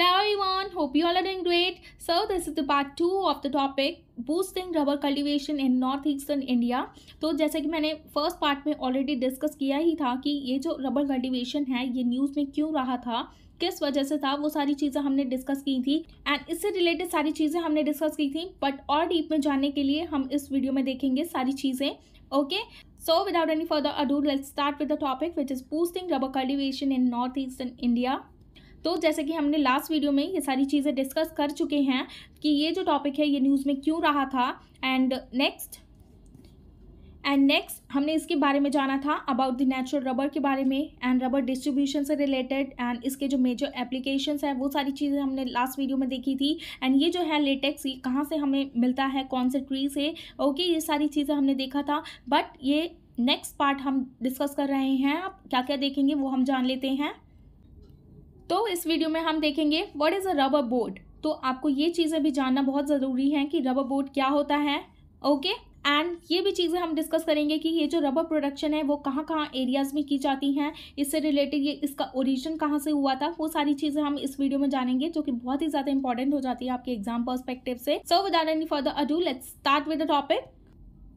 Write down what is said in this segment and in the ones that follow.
Hello everyone, hope you all are doing great. So this is the part two of the topic boosting rubber cultivation in northeastern India. तो जैसे कि मैंने first part में already discuss किया ही था कि ये जो रबर कल्टिवेशन है ये न्यूज़ में क्यों रहा था किस वजह से था वो सारी चीज़ें हमने डिस्कस की थी एंड इससे रिलेटेड सारी चीज़ें हमने डिस्कस की थी बट और डीप में जानने के लिए हम इस वीडियो में देखेंगे सारी चीज़ें okay so without any further ado let start with the topic which is boosting rubber cultivation in north eastern India तो जैसे कि हमने लास्ट वीडियो में ये सारी चीज़ें डिस्कस कर चुके हैं कि ये जो टॉपिक है ये न्यूज़ में क्यों रहा था एंड नेक्स्ट एंड नेक्स्ट हमने इसके बारे में जाना था अबाउट द नेचुरल रबर के बारे में एंड रबर डिस्ट्रीब्यूशन से रिलेटेड एंड इसके जो मेजर एप्लीकेशंस हैं वो सारी चीज़ें हमने लास्ट वीडियो में देखी थी एंड ये जो है लेटेक्स ये कहाँ से हमें मिलता है कौन से ट्री से ओके ये सारी चीज़ें हमने देखा था बट ये नेक्स्ट पार्ट हम डिस्कस कर रहे हैं आप क्या क्या देखेंगे वो हम जान लेते हैं तो इस वीडियो में हम देखेंगे what is a rubber board तो आपको ये चीज़ें भी जानना बहुत ज़रूरी हैं कि रबर बोट क्या होता है ओके okay? एंड ये भी चीज़ें हम डिस्कस करेंगे कि ये जो रबर प्रोडक्शन है वो कहाँ कहाँ एरियाज़ में की जाती हैं इससे रिलेटेड ये इसका ओरिजिन कहाँ से हुआ था वो सारी चीज़ें हम इस वीडियो में जानेंगे जो कि बहुत ही ज़्यादा इंपॉर्टेंट हो जाती है आपके एग्जाम परस्पेक्टिव से so without any for the ado let's start with the topic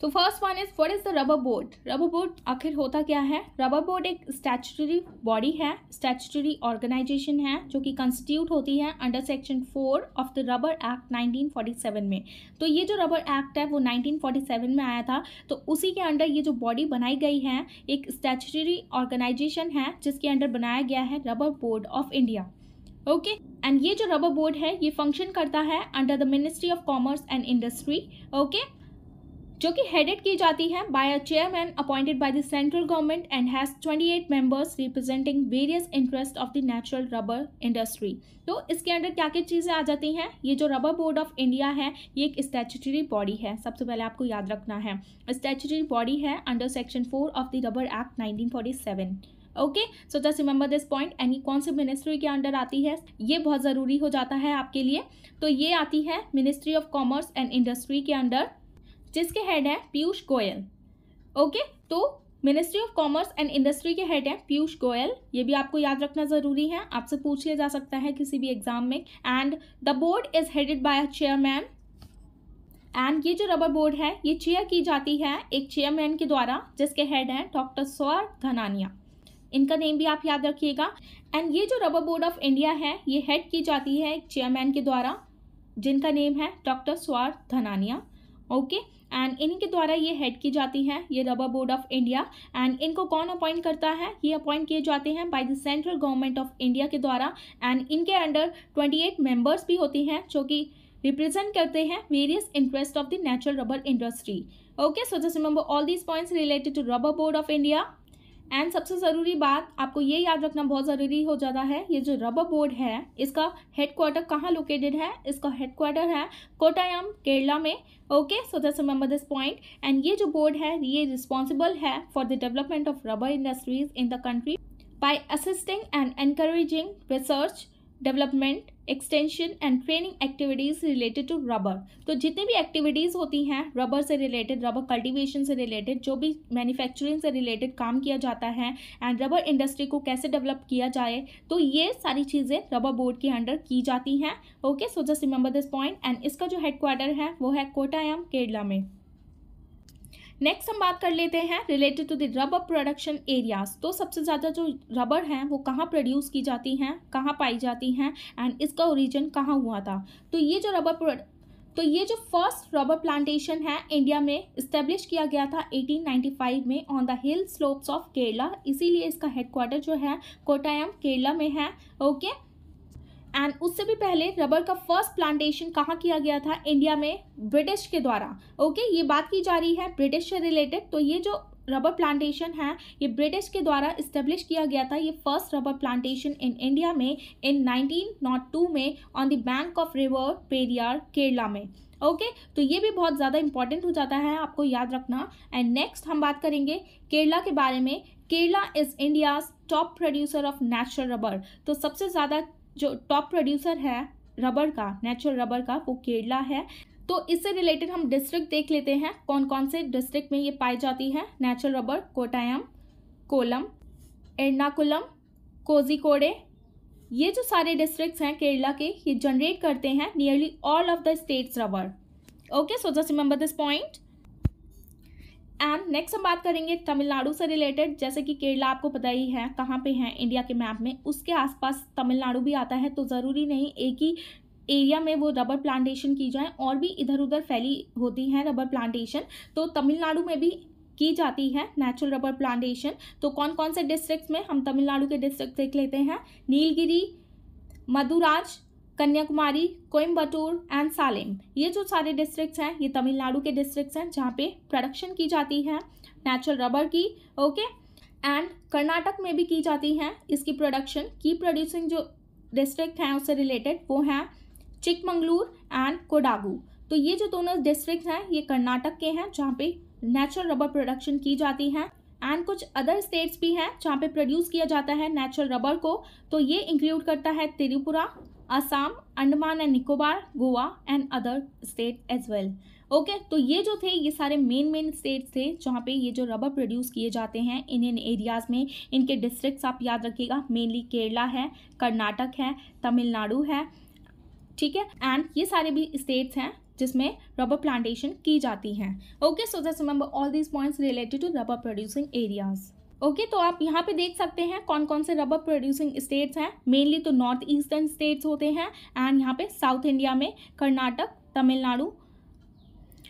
तो first one is what is the rubber board rubber board आखिर होता क्या है रबर बोर्ड एक स्टैचुटरी बॉडी है स्टैचुटरी ऑर्गेनाइजेशन है जो कि कंस्टिट्यूट होती है under section four of the rubber act 1947 में तो ये जो रबर एक्ट है वो 1947 में आया था तो उसी के अंडर ये जो बॉडी बनाई गई है एक स्टैचुटरी ऑर्गेनाइजेशन है जिसके अंडर बनाया गया है rubber board of India okay and ये जो रबर बोर्ड है ये फंक्शन करता है under the ministry of commerce and industry okay जो कि हेडेड की जाती है by a chairman appointed by the central government and has 28 members representing various interest of the natural rubber industry तो इसके अंडर क्या क्या चीज़ें आ जाती हैं ये जो रबर बोर्ड ऑफ इंडिया है ये एक स्टैचुटरी बॉडी है सबसे पहले आपको याद रखना है स्टैचुटरी बॉडी है under section four of the rubber act nineteen okay so just remember this point any कौन सी मिनिस्ट्री के अंडर आती है ये बहुत ज़रूरी हो जाता है आपके लिए तो ये आती है ministry of commerce and industry के अंडर जिसके हेड हैं पीयूष गोयल ओके तो ministry of commerce and industry के हेड हैं पीयूष गोयल ये भी आपको याद रखना ज़रूरी है आपसे पूछ लिया जा सकता है किसी भी एग्जाम में and the board is headed by a chairman and ये जो रबर बोर्ड है ये चेयर की जाती है एक चेयरमैन के द्वारा जिसके हेड हैं डॉक्टर सौर धनानिया इनका नेम भी आप याद रखिएगा एंड ये जो रबर बोर्ड ऑफ इंडिया है ये हेड की जाती है एक चेयरमैन के द्वारा जिनका नेम है doctor Sawar Dhanania okay and इनके द्वारा ये हेड की जाती है ये rubber board of India and इनको कौन अपॉइंट करता है ये अपॉइंट किए जाते हैं by the central government of India के द्वारा एंड इनके अंडर ट्वेंटी एट मेम्बर्स भी होती हैं जो कि रिप्रेजेंट करते हैं various interest of the natural rubber industry okay so just remember all these points related to rubber board of India and सबसे ज़रूरी बात आपको ये याद रखना बहुत ज़रूरी हो जाता है ये जो रबर बोर्ड है इसका हेडक्वार्टर कहाँ लोकेटेड है इसका हेडक्वार्टर है कोटायम केरला में okay so that's remember this point and ये जो बोर्ड है ये रिस्पॉन्सिबल है for the development of rubber industries in the country by assisting and encouraging research development extension and training activities related to rubber तो जितनी भी activities होती हैं रबर से रिलेटेड रबर कल्टीवेशन से रिलेटेड जो भी मैन्युफैक्चरिंग से रिलेटेड काम किया जाता है एंड रबर इंडस्ट्री को कैसे डेवलप किया जाए तो ये सारी चीज़ें रबर बोर्ड के अंडर की जाती हैं okay so just remember this point and इसका जो हेडक्वार्टर है वो है कोटायाम केरला में नेक्स्ट हम बात कर लेते हैं related to the rubber production areas तो सबसे ज़्यादा जो रबर हैं वो कहाँ प्रोड्यूस की जाती हैं कहाँ पाई जाती हैं एंड इसका ओरिजिन कहाँ हुआ था तो ये जो रबर तो ये जो फर्स्ट रबर प्लांटेशन है इंडिया में इस्टेब्लिश किया गया था 1895 में on the hill slopes of Kerala इसीलिए इसका हेडक्वार्टर जो है कोटायम केरला में है ओके okay? एंड उससे भी पहले रबर का फर्स्ट प्लांटेशन कहाँ किया गया था इंडिया में ब्रिटिश के द्वारा ओके okay? ये बात की जा रही है ब्रिटिश से रिलेटेड तो ये जो रबर प्लांटेशन है ये ब्रिटिश के द्वारा इस्टेब्लिश किया गया था ये first rubber plantation in India में इन 1902 में on the bank of river Periyar Kerala में ओके okay? तो ये भी बहुत ज़्यादा इंपॉर्टेंट हो जाता है आपको याद रखना एंड नेक्स्ट हम बात करेंगे केरला के बारे में Kerala is India's top producer of natural rubber तो सबसे ज़्यादा जो टॉप प्रोड्यूसर है रबर का नेचुरल रबर का वो केरला है तो इससे रिलेटेड हम डिस्ट्रिक्ट देख लेते हैं कौन कौन से डिस्ट्रिक्ट में ये पाई जाती है नेचुरल रबर कोटायम कोलम एर्नाकुलम कोजिकोड़े ये जो सारे डिस्ट्रिक्ट्स हैं केरला के ये जनरेट करते हैं nearly all of the states rubber okay so just remember this point and next हम बात करेंगे तमिलनाडु से रिलेटेड जैसे कि केरला आपको पता ही है कहाँ पे है इंडिया के मैप में उसके आसपास तमिलनाडु भी आता है तो ज़रूरी नहीं एक ही एरिया में वो रबर प्लांटेशन की जाए और भी इधर उधर फैली होती हैं रबर प्लांटेशन तो तमिलनाडु में भी की जाती है नेचुरल रबर प्लांटेशन तो कौन कौन से डिस्ट्रिक्ट में हम तमिलनाडु के डिस्ट्रिक्ट देख लेते हैं नीलगिरी मधुराज कन्याकुमारी कोयम्बटूर एंड सालेम ये जो सारे डिस्ट्रिक्ट्स हैं ये तमिलनाडु के डिस्ट्रिक्ट्स हैं जहाँ पे प्रोडक्शन की जाती है नेचुरल रबर की ओके एंड कर्नाटक में भी की जाती हैं इसकी प्रोडक्शन की प्रोड्यूसिंग जो डिस्ट्रिक्ट हैं उससे रिलेटेड वो हैं चिकमंगलूर एंड कोडागू तो ये जो दोनों डिस्ट्रिक्ट हैं ये कर्नाटक के हैं जहाँ पे नेचुरल रबर प्रोडक्शन की जाती है एंड कुछ अदर स्टेट्स भी हैं जहाँ पे प्रोड्यूस किया जाता है नेचुरल रबर को तो ये इंक्लूड करता है Tripura Assam Andaman and Nicobar Goa and other state as well okay तो ये जो थे ये सारे मेन मेन स्टेट्स थे जहाँ पे ये जो रबर प्रोड्यूस किए जाते हैं इन इन एरियाज़ में इनके डिस्ट्रिक्ट्स आप याद रखिएगा मेनली केरला है कर्नाटक है तमिलनाडु है ठीक है एंड ये सारे भी स्टेट्स हैं जिसमें रबर प्लांटेशन की जाती हैं okay so just remember all these points related to rubber producing areas okay okay, तो आप यहाँ पे देख सकते हैं कौन कौन से रबर प्रोड्यूसिंग स्टेट्स हैं मेनली तो नॉर्थ ईस्टर्न स्टेट्स होते हैं एंड यहाँ पे साउथ इंडिया में कर्नाटक तमिलनाडु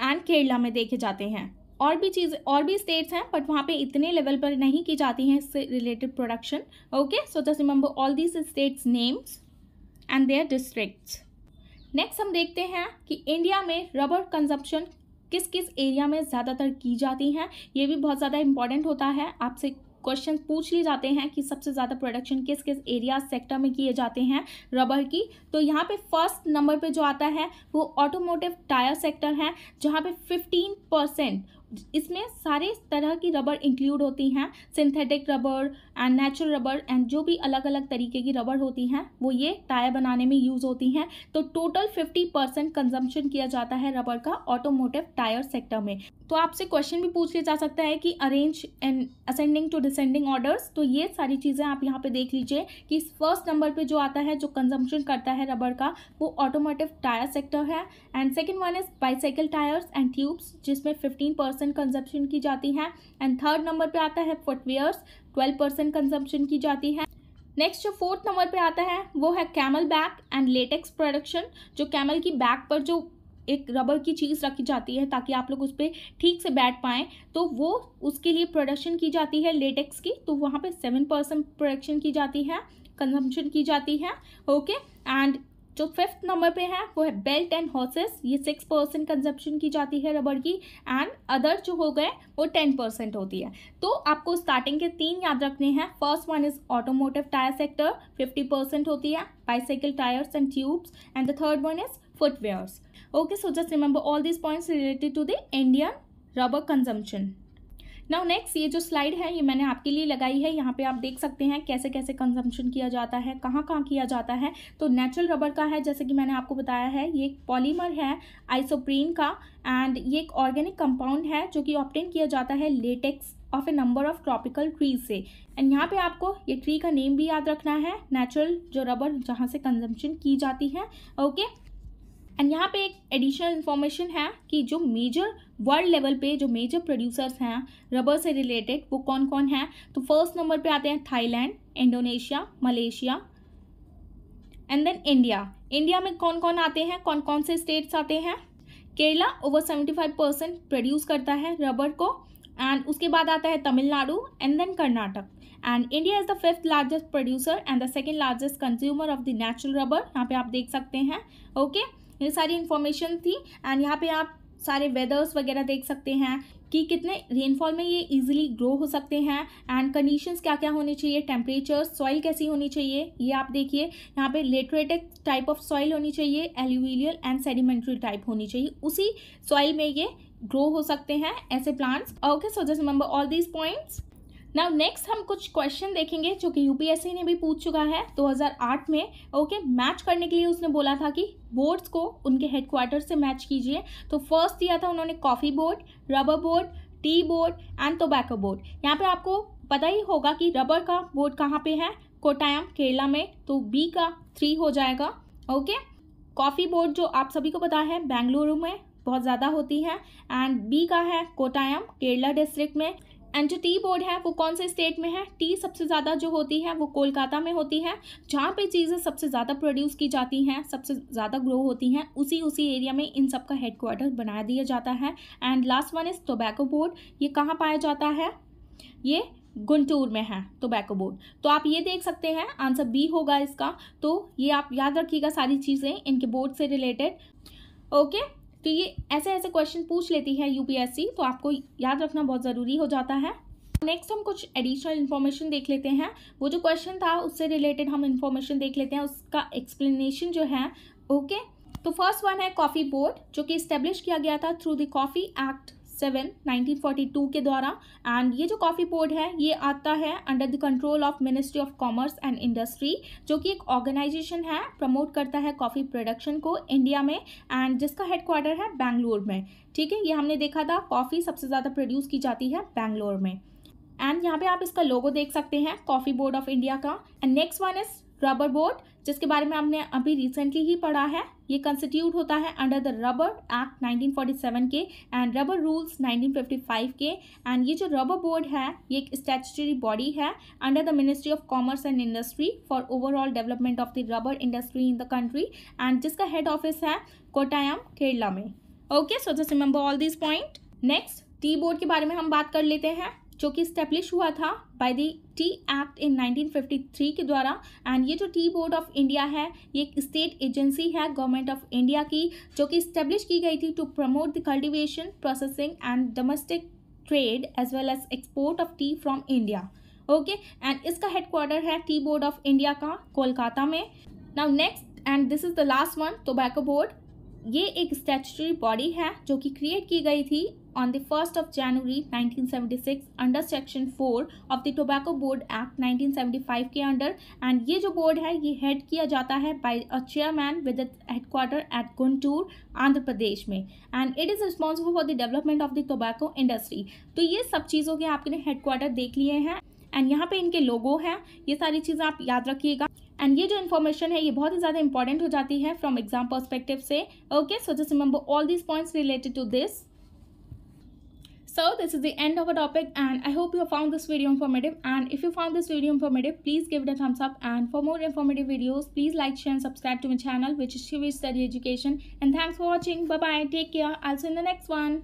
एंड केरला में देखे जाते हैं और भी चीज़ और भी स्टेट्स हैं बट वहाँ पे इतने लेवल पर नहीं की जाती हैं इससे related production okay so just remember all these states names and their district next हम देखते हैं कि इंडिया में रबर कंजप्शन किस किस एरिया में ज़्यादातर की जाती हैं ये भी बहुत ज़्यादा इंपॉर्टेंट होता है आपसे क्वेश्चन पूछ लिए जाते हैं कि सबसे ज़्यादा प्रोडक्शन किस किस एरिया सेक्टर में किए जाते हैं रबर की तो यहाँ पे फर्स्ट नंबर पे जो आता है वो ऑटोमोटिव टायर सेक्टर है जहाँ पे 15 परसेंट इसमें सारे तरह की रबर इंक्लूड होती हैं synthetic rubber and natural rubber and जो भी अलग अलग तरीके की रबर होती हैं वो ये टायर बनाने में यूज़ होती हैं तो टोटल फिफ्टी परसेंट कंजम्पशन किया जाता है रबर का ऑटोमोटिव टायर सेक्टर में तो आपसे क्वेश्चन भी पूछ लिया जा सकता है कि arrange and ascending to descending orders तो ये सारी चीज़ें आप यहाँ पे देख लीजिए कि फर्स्ट नंबर पे जो आता है जो कंजम्पशन करता है रबर का वो ऑटोमोटिव टायर सेक्टर है and second one is bicycle tyres and tubes जिसमें फिफ्टीन परसेंट परसेंट कंजप्शन की जाती है एंड थर्ड नंबर पे आता है फुटवेयर्स ट्वेल्व परसेंट कंजप्शन की जाती है नेक्स्ट जो फोर्थ नंबर पे आता है वो है camel back and latex production जो कैमल की बैक पर जो एक रबर की चीज़ रखी जाती है ताकि आप लोग उस पर ठीक से बैठ पाएँ तो वो उसके लिए प्रोडक्शन की जाती है लेटेक्स की तो वहाँ पे सेवन परसेंट प्रोडक्शन की जाती है कंजम्पशन की जाती है ओके एंड जो फिफ्थ नंबर पे है वो है बेल्ट एंड हॉर्सेस ये सिक्स परसेंट कंजप्शन की जाती है रबड़ की एंड अदर जो हो गए वो टेन परसेंट होती है तो आपको स्टार्टिंग के तीन याद रखने हैं first one is automotive tyre sector fifty percent होती है bicycle tyres and tubes and the third one is footwears okay so just remember all this points related to the Indian rubber consumption now next ये जो slide है ये मैंने आपके लिए लगाई है यहाँ पे आप देख सकते हैं कैसे कैसे कंजम्पशन किया जाता है कहाँ कहाँ किया जाता है तो नेचुरल रबर का है जैसे कि मैंने आपको बताया है ये एक पॉलीमर है आइसोप्रीन का एंड ये एक ऑर्गेनिक कंपाउंड है जो कि ऑप्टेन किया जाता है latex of a number of tropical trees से एंड यहाँ पे आपको ये ट्री का नेम भी याद रखना है नेचुरल जो रबर जहाँ से कंजम्पशन की जाती है ओके okay? एंड यहाँ पे एक एडिशनल इन्फॉर्मेशन है कि जो मेजर वर्ल्ड लेवल पे जो मेजर प्रोड्यूसर्स हैं रबर से रिलेटेड वो कौन कौन हैं तो फर्स्ट नंबर पे आते हैं Thailand Indonesia Malaysia and then India India में कौन कौन आते हैं कौन कौन से स्टेट्स आते हैं Kerala over seventy five percent produce करता है रबर को एंड उसके बाद आता है Tamil Nadu and then Karnataka and India is the fifth largest producer and the second largest consumer of the natural rubber यहाँ पे आप देख सकते हैं ओके okay? ये सारी इन्फॉर्मेशन थी एंड यहाँ पे आप सारे वेदर्स वगैरह देख सकते हैं कि कितने रेनफॉल में ये इजीली ग्रो हो सकते हैं एंड कंडीशंस क्या क्या होनी चाहिए टेम्परेचर सॉइल कैसी होनी चाहिए ये आप देखिए यहाँ पे लेटरेटिक टाइप ऑफ सॉइल होनी चाहिए एल्यूविलियल एंड सेडिमेंट्री टाइप होनी चाहिए उसी सॉइल में ये ग्रो हो सकते हैं ऐसे plants okay so just remember all these points now next हम कुछ क्वेश्चन देखेंगे जो कि यूपीएससी ने भी पूछ चुका है 2008 में ओके okay, मैच करने के लिए उसने बोला था कि बोर्ड्स को उनके हेडक्वार्टर से मैच कीजिए तो फर्स्ट दिया था उन्होंने coffee board rubber board tea board and tobacco board यहाँ पर आपको पता ही होगा कि रबर का बोर्ड कहाँ पे है कोटायम केरला में तो बी का थ्री हो जाएगा ओके okay? कॉफ़ी बोर्ड जो आप सभी को पता है बेंगलुरु में बहुत ज़्यादा होती है एंड बी का है कोटायम केरला डिस्ट्रिक्ट में एंड जो टी बोर्ड है वो कौन से स्टेट में है टी सबसे ज़्यादा जो होती है वो कोलकाता में होती है जहाँ पे चीज़ें सबसे ज़्यादा प्रोड्यूस की जाती हैं सबसे ज़्यादा ग्रो होती हैं उसी उसी एरिया में इन सब का हेडक्वार्टर बना दिया जाता है and last one is tobacco board ये कहाँ पाया जाता है ये गुंटूर में है टोबैको बोर्ड तो आप ये देख सकते हैं आंसर बी होगा इसका तो ये आप याद रखिएगा सारी चीज़ें इनके बोर्ड से रिलेटेड ओके okay? तो ये ऐसे ऐसे क्वेश्चन पूछ लेती है यूपीएससी तो आपको याद रखना बहुत ज़रूरी हो जाता है नेक्स्ट हम कुछ एडिशनल इन्फॉर्मेशन देख लेते हैं वो जो क्वेश्चन था उससे रिलेटेड हम इन्फॉर्मेशन देख लेते हैं उसका एक्सप्लेनेशन जो है ओके okay? तो फर्स्ट वन है कॉफ़ी बोर्ड जो कि इस्टेब्लिश किया गया था through the coffee act seven nineteen के द्वारा एंड ये जो कॉफ़ी बोर्ड है ये आता है under the control of ministry of commerce and industry जो कि एक ऑर्गेनाइजेशन है प्रमोट करता है कॉफ़ी प्रोडक्शन को इंडिया में एंड जिसका हेडक्वार्टर है बैंगलोर में ठीक है ये हमने देखा था कॉफ़ी सबसे ज़्यादा प्रोड्यूस की जाती है बैंगलोर में एंड यहाँ पे आप इसका लोगो देख सकते हैं कॉफ़ी बोर्ड ऑफ इंडिया का and next one is rubber board जिसके बारे में हमने अभी रिसेंटली ही पढ़ा है ये कंस्टिट्यूट होता है अंडर द रबर एक्ट 1947 के एंड रबर रूल्स 1955 के एंड ये जो रबर बोर्ड है ये एक स्टैचूटरी बॉडी है under the ministry of commerce and industry for overall development of the rubber industry in the country and जिसका हेड ऑफिस है कोटायम केरला में okay so just remember all this point next tea board के बारे में हम बात कर लेते हैं जो कि स्टेब्लिश हुआ था by the tea act in 1953 के द्वारा एंड ये जो टी बोर्ड ऑफ इंडिया है ये एक स्टेट एजेंसी है गवर्नमेंट ऑफ इंडिया की जो कि स्टेब्लिश की गई थी to promote the cultivation processing and domestic trade as well as export of tea from India okay and इसका हेडक्वार्टर है टी बोर्ड ऑफ इंडिया का कोलकाता में now next and this is the last one tobacco board ये एक statutory body है जो कि create की गई थी on the first of January 1976 under section four of the tobacco board act 1975 के अंडर एंड ये जो बोर्ड है ये हेड किया जाता है by a chairman with headquarter at Guntur Andhra Pradesh में and it is responsible for the development of the tobacco industry तो ये सब चीज़ों के आपके हेडक्वार्टर देख लिए हैं एंड यहाँ पे इनके लोगो हैं ये सारी चीज़ें आप याद रखिएगा एंड ये जो इन्फॉर्मेशन है ये बहुत ही ज़्यादा इंपॉर्टेंट हो जाती है फ्रॉम एग्जाम परस्पेक्टिव से okay so just remember all this points related to this so this is the end of a topic and I hope you found this video informative and if you found this video informative please give it thumbs up and for more informative videos please like share and subscribe to my channel which is Shiv study education and thanks for watching bye take care also in the next one